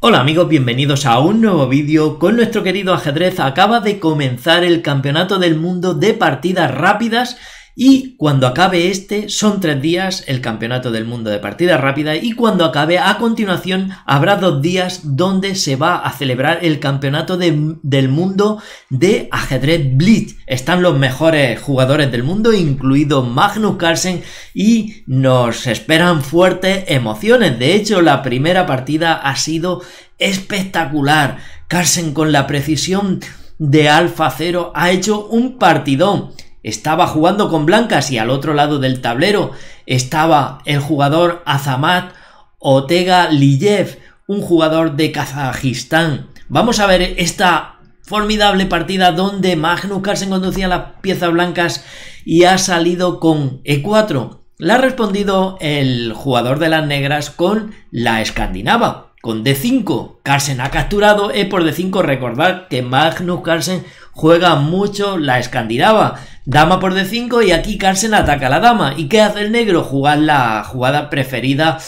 Hola amigos, bienvenidos a un nuevo vídeo con nuestro querido ajedrez. Acaba de comenzar el Campeonato del Mundo de Partidas Rápidas y cuando acabe este, son tres días el Campeonato del Mundo de Partida Rápida y cuando acabe, a continuación, habrá dos días donde se va a celebrar el Campeonato del Mundo de Ajedrez Blitz. Están los mejores jugadores del mundo, incluido Magnus Carlsen, y nos esperan fuertes emociones. De hecho, la primera partida ha sido espectacular. Carlsen con la precisión de Alfa 0 ha hecho un partidón estaba jugando con blancas y al otro lado del tablero estaba el jugador Azamat Otega Liyev, un jugador de Kazajistán. Vamos a ver esta formidable partida donde Magnus Carlsen conducía las piezas blancas y ha salido con E4. Le ha respondido el jugador de las negras con la escandinava, con D5. Carlsen ha capturado E por D5. Recordad que Magnus Carlsen juega mucho la escandinava. Dama por d5 y aquí Carlsen ataca a la dama. ¿Y qué hace el negro? Jugar la jugada preferida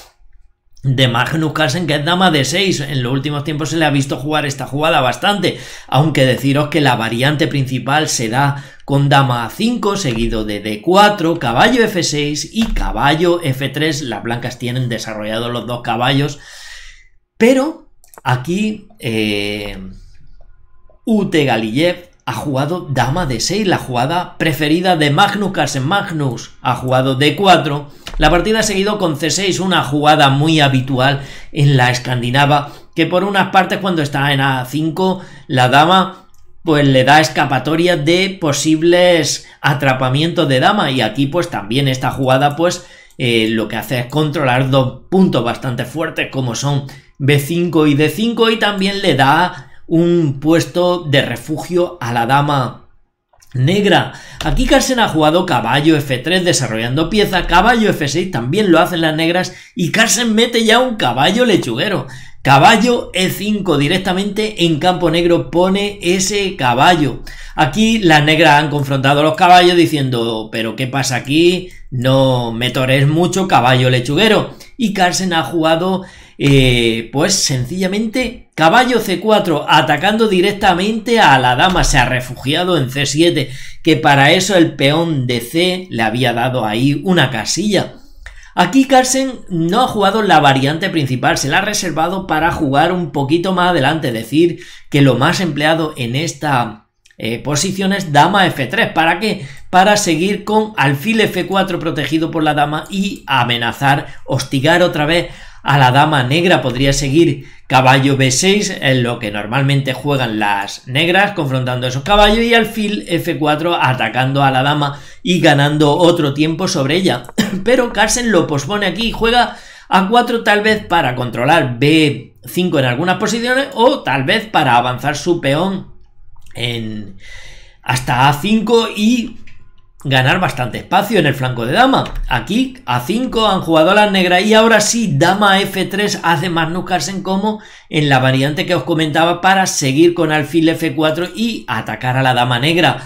de Magnus Carlsen, que es dama de 6. En los últimos tiempos se le ha visto jugar esta jugada bastante, aunque deciros que la variante principal se da con dama a 5, seguido de d4, caballo f6 y caballo f3. Las blancas tienen desarrollados los dos caballos, pero aquí eh, Ute Galilev ha jugado dama de 6, la jugada preferida de Magnus Carlsen. Magnus ha jugado d4. La partida ha seguido con c6, una jugada muy habitual en la escandinava, que por unas partes cuando está en a5, la dama pues le da escapatoria de posibles atrapamientos de dama y aquí pues también esta jugada pues eh, lo que hace es controlar dos puntos bastante fuertes como son b5 y d5 y también le da un puesto de refugio a la dama negra. Aquí Carsen ha jugado caballo F3 desarrollando pieza, caballo F6 también lo hacen las negras y Carsen mete ya un caballo lechuguero. Caballo E5 directamente en campo negro pone ese caballo. Aquí las negras han confrontado a los caballos diciendo, pero ¿qué pasa aquí? No me tores mucho caballo lechuguero. Y Carsen ha jugado eh, pues sencillamente caballo C4 atacando directamente a la dama, se ha refugiado en C7, que para eso el peón de C le había dado ahí una casilla. Aquí Carlsen... no ha jugado la variante principal, se la ha reservado para jugar un poquito más adelante, decir, que lo más empleado en esta eh, posición es dama F3. ¿Para qué? Para seguir con alfil F4 protegido por la dama y amenazar, hostigar otra vez a la dama negra podría seguir caballo b6 en lo que normalmente juegan las negras confrontando esos caballos y alfil f4 atacando a la dama y ganando otro tiempo sobre ella pero Carlsen lo pospone aquí y juega a 4 tal vez para controlar b5 en algunas posiciones o tal vez para avanzar su peón en hasta a5 y ganar bastante espacio en el flanco de dama. Aquí a 5 han jugado a la negra y ahora sí, dama f3 hace NUCAS EN como en la variante que os comentaba para seguir con alfil f4 y atacar a la dama negra.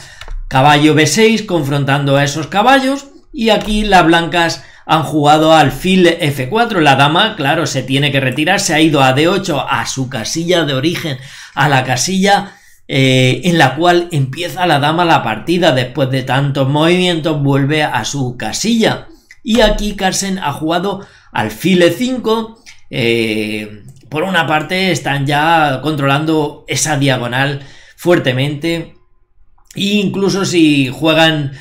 Caballo b6 confrontando a esos caballos y aquí las blancas han jugado alfil f4. La dama, claro, se tiene que retirar, se ha ido a d8 a su casilla de origen, a la casilla eh, en la cual empieza la dama la partida. Después de tantos movimientos vuelve a su casilla. Y aquí Carlsen ha jugado al file 5. Eh, por una parte están ya controlando esa diagonal fuertemente. E incluso si juegan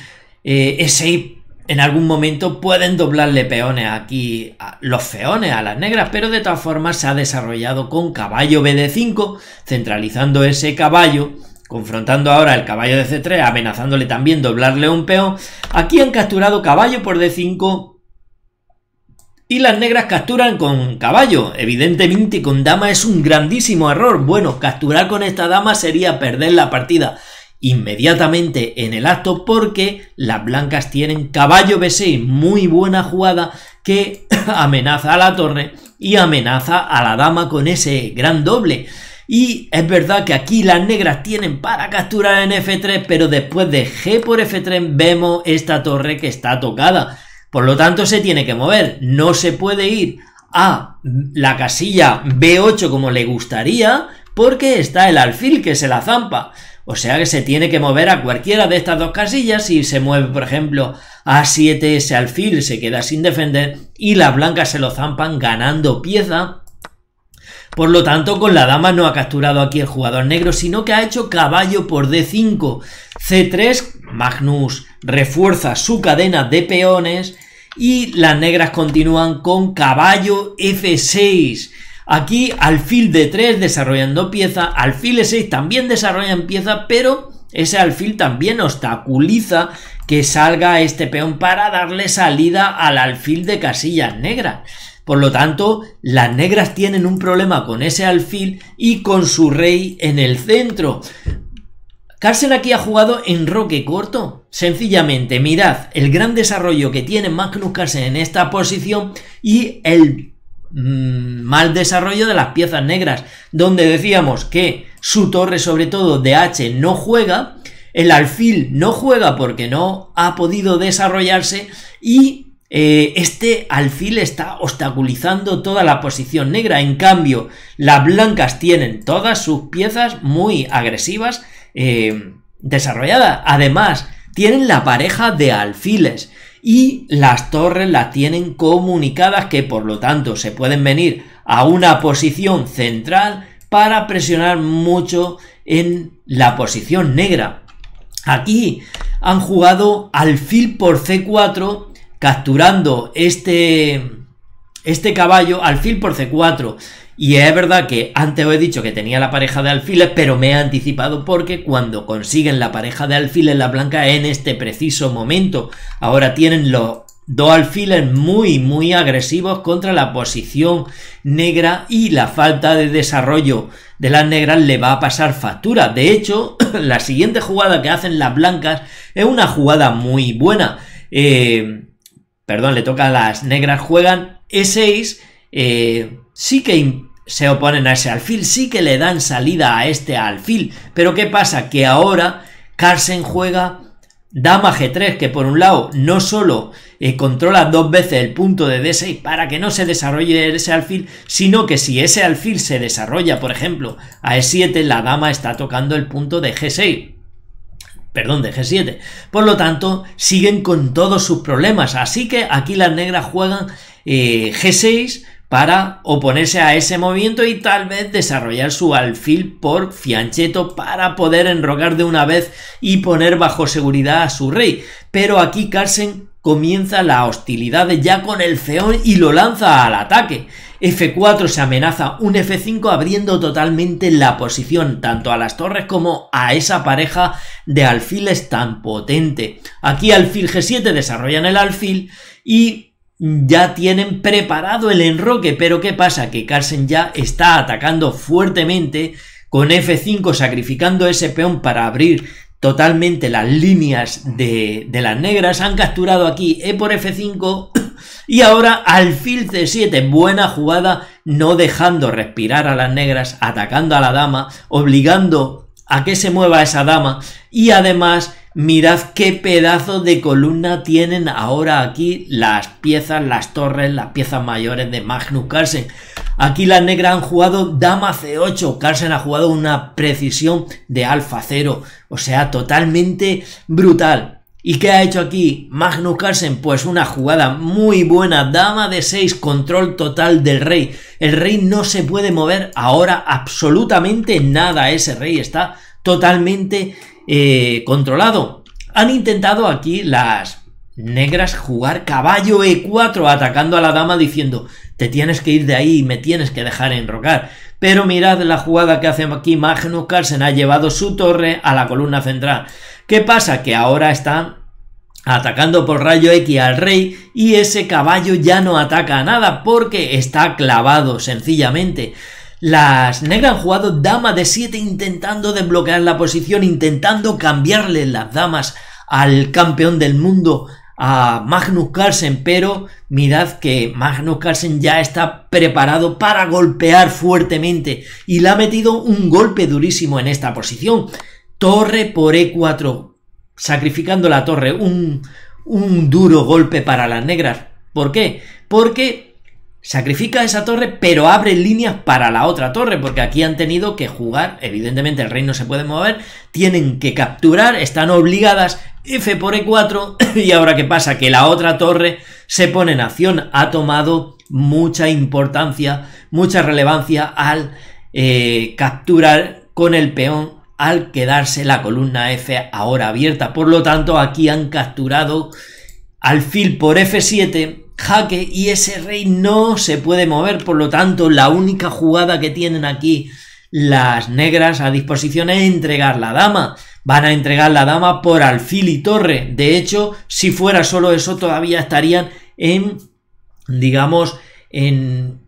eh, ese en algún momento pueden doblarle peones aquí, a los feones a las negras, pero de todas formas se ha desarrollado con caballo BD5, centralizando ese caballo, confrontando ahora el caballo de C3, amenazándole también doblarle un peón. Aquí han capturado caballo por D5 y las negras capturan con caballo. Evidentemente con dama es un grandísimo error. Bueno, capturar con esta dama sería perder la partida inmediatamente en el acto porque las blancas tienen caballo B6, muy buena jugada que amenaza a la torre y amenaza a la dama con ese gran doble. Y es verdad que aquí las negras tienen para capturar en F3, pero después de G por F3 vemos esta torre que está tocada. Por lo tanto se tiene que mover, no se puede ir a la casilla B8 como le gustaría porque está el alfil que se la zampa. O sea que se tiene que mover a cualquiera de estas dos casillas. Si se mueve, por ejemplo, a 7, ese alfil se queda sin defender y las blancas se lo zampan ganando pieza. Por lo tanto, con la dama no ha capturado aquí el jugador negro, sino que ha hecho caballo por D5. C3, Magnus refuerza su cadena de peones y las negras continúan con caballo F6. Aquí alfil de 3 desarrollando pieza, alfil de 6 también desarrollan pieza, pero ese alfil también obstaculiza que salga este peón para darle salida al alfil de casillas negras. Por lo tanto, las negras tienen un problema con ese alfil y con su rey en el centro. Carson aquí ha jugado en roque corto. Sencillamente, mirad el gran desarrollo que tiene Magnus Carlsen en esta posición y el Mm, mal desarrollo de las piezas negras, donde decíamos que su torre sobre todo de H no juega, el alfil no juega porque no ha podido desarrollarse y eh, este alfil está obstaculizando toda la posición negra. En cambio, las blancas tienen todas sus piezas muy agresivas eh, desarrolladas. Además, tienen la pareja de alfiles y las torres las tienen comunicadas que por lo tanto se pueden venir a una posición central para presionar mucho en la posición negra. Aquí han jugado alfil por C4 capturando este, este caballo alfil por C4 y es verdad que antes os he dicho que tenía la pareja de alfiles, pero me he anticipado porque cuando consiguen la pareja de alfiles la blanca en este preciso momento, ahora tienen los dos alfiles muy muy agresivos contra la posición negra y la falta de desarrollo de las negras le va a pasar factura. De hecho, la siguiente jugada que hacen las blancas es una jugada muy buena. Eh, perdón, le toca a las negras, juegan E6 eh, sí que se oponen a ese alfil, sí que le dan salida a este alfil. Pero ¿qué pasa? Que ahora carsen juega dama G3, que por un lado no solo eh, controla dos veces el punto de D6 para que no se desarrolle ese alfil, sino que si ese alfil se desarrolla, por ejemplo, a E7, la dama está tocando el punto de G6. Perdón, de G7. Por lo tanto, siguen con todos sus problemas. Así que aquí las negras juegan eh, G6 para oponerse a ese movimiento y tal vez desarrollar su alfil por fiancheto para poder enrogar de una vez y poner bajo seguridad a su rey. Pero aquí Carlsen comienza la hostilidad ya con el feón y lo lanza al ataque. F4 se amenaza un F5 abriendo totalmente la posición tanto a las torres como a esa pareja de alfiles tan potente. Aquí alfil G7 desarrollan el alfil y ya tienen preparado el enroque, pero ¿qué pasa? Que Carlsen ya está atacando fuertemente con F5 sacrificando ese peón para abrir totalmente las líneas de, de, las negras. Han capturado aquí E por F5 y ahora alfil C7. Buena jugada, no dejando respirar a las negras, atacando a la dama, obligando a que se mueva esa dama y además mirad qué pedazo de columna tienen ahora aquí las piezas, las torres, las piezas mayores de Magnus Carlsen. Aquí las negras han jugado dama c8, Carlsen ha jugado una precisión de alfa 0, o sea, totalmente brutal. ¿Y qué ha hecho aquí Magnus Carlsen? Pues una jugada muy buena, dama de 6, control total del rey. El rey no se puede mover ahora absolutamente nada, ese rey está totalmente eh, controlado. Han intentado aquí las negras jugar caballo e4 atacando a la dama diciendo te tienes que ir de ahí y me tienes que dejar enrocar. Pero mirad la jugada que hace aquí Magnus Carlsen ha llevado su torre a la columna central. ¿Qué pasa? Que ahora está atacando por rayo X al rey y ese caballo ya no ataca a nada porque está clavado sencillamente. Las negras han jugado dama de 7 intentando desbloquear la posición, intentando cambiarle las damas al campeón del mundo, a Magnus Carlsen, pero mirad que Magnus Carlsen ya está preparado para golpear fuertemente y le ha metido un golpe durísimo en esta posición torre por E4, sacrificando la torre, un, un duro golpe para las negras. ¿Por qué? Porque sacrifica esa torre, pero abre líneas para la otra torre, porque aquí han tenido que jugar, evidentemente el rey no se puede mover, tienen que capturar, están obligadas, F por E4, y ahora qué pasa, que la otra torre se pone en acción, ha tomado mucha importancia, mucha relevancia al eh, capturar con el peón al quedarse la columna F ahora abierta. Por lo tanto, aquí han capturado alfil por F7, jaque y ese rey no se puede mover. Por lo tanto, la única jugada que tienen aquí las negras a disposición es entregar la dama. Van a entregar la dama por alfil y torre. De hecho, si fuera solo eso, todavía estarían en, digamos, en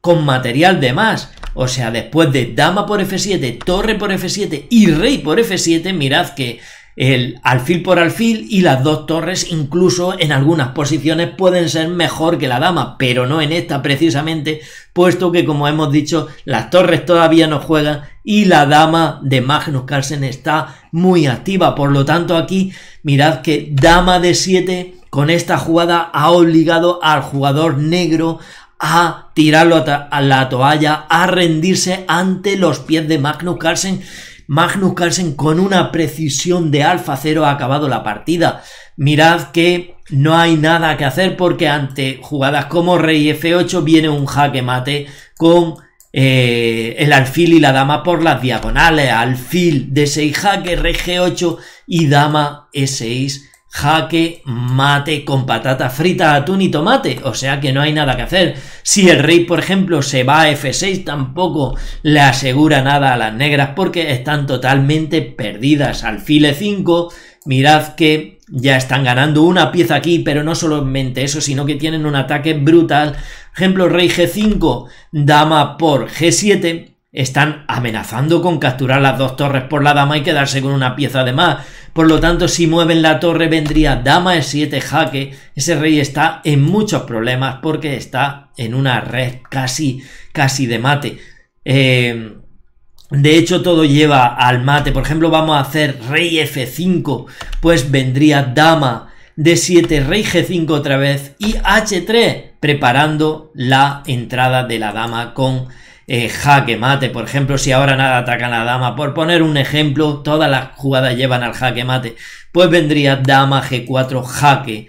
con material de más. O sea, después de dama por f7, torre por f7 y rey por f7, mirad que el alfil por alfil y las dos torres incluso en algunas posiciones pueden ser mejor que la dama, pero no en esta precisamente, puesto que como hemos dicho, las torres todavía no juegan y la dama de Magnus Carlsen está muy activa, por lo tanto aquí mirad que dama de 7 con esta jugada ha obligado al jugador negro a tirarlo a, la toalla, a rendirse ante los pies de Magnus Carlsen. Magnus Carlsen con una precisión de alfa cero ha acabado la partida. Mirad que no hay nada que hacer porque ante jugadas como rey f8 viene un jaque mate con eh, el alfil y la dama por las diagonales. Alfil de 6 jaque, rey g8 y dama e6 jaque mate con patata frita, atún y tomate. O sea que no hay nada que hacer. Si el rey, por ejemplo, se va a F6, tampoco le asegura nada a las negras porque están totalmente perdidas. file 5 mirad que ya están ganando una pieza aquí, pero no solamente eso, sino que tienen un ataque brutal. Ejemplo, rey G5, dama por G7 están amenazando con capturar las dos torres por la dama y quedarse con una pieza de más. Por lo tanto, si mueven la torre vendría dama e7 jaque. Ese rey está en muchos problemas porque está en una red casi, casi de mate. Eh, de hecho, todo lleva al mate. Por ejemplo, vamos a hacer rey f5, pues vendría dama d7, rey g5 otra vez y h3, preparando la entrada de la dama con eh, jaque mate. Por ejemplo, si ahora nada ataca a dama, por poner un ejemplo, todas las jugadas llevan al jaque mate. Pues vendría dama g4 jaque.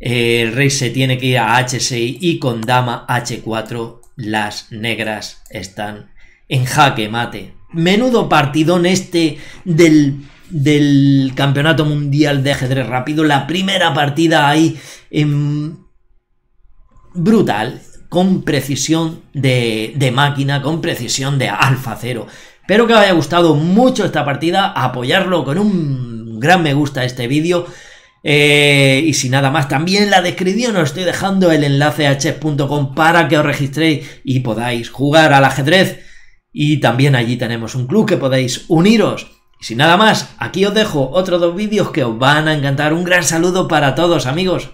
Eh, el rey se tiene que ir a h6 y con dama h4 las negras están en jaque mate. Menudo partidón este del del Campeonato Mundial de Ajedrez Rápido. La primera partida ahí en em, brutal con precisión de, máquina, con precisión de alfa cero. Espero que os haya gustado mucho esta partida, apoyarlo con un gran me gusta a este vídeo. Eh, y si nada más, también en la descripción os estoy dejando el enlace a chess.com para que os registréis y podáis jugar al ajedrez. Y también allí tenemos un club que podéis uniros. Y si nada más, aquí os dejo otros dos vídeos que os van a encantar. Un gran saludo para todos amigos.